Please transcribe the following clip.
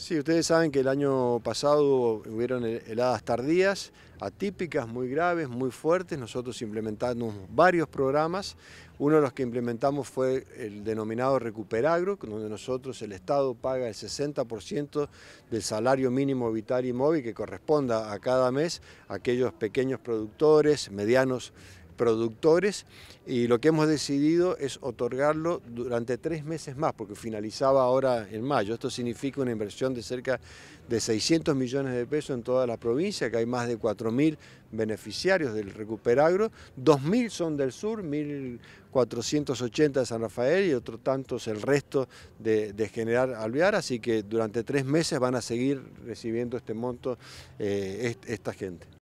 Sí, ustedes saben que el año pasado hubieron heladas tardías, atípicas, muy graves, muy fuertes. Nosotros implementamos varios programas. Uno de los que implementamos fue el denominado Recuperagro, donde nosotros el Estado paga el 60% del salario mínimo vital y móvil que corresponda a cada mes a aquellos pequeños productores, medianos productores y lo que hemos decidido es otorgarlo durante tres meses más, porque finalizaba ahora en mayo. Esto significa una inversión de cerca de 600 millones de pesos en toda la provincia, que hay más de 4.000 beneficiarios del Recuperagro, 2.000 son del sur, 1.480 de San Rafael y otro tanto es el resto de, General Alvear, así que durante tres meses van a seguir recibiendo este monto eh, esta gente.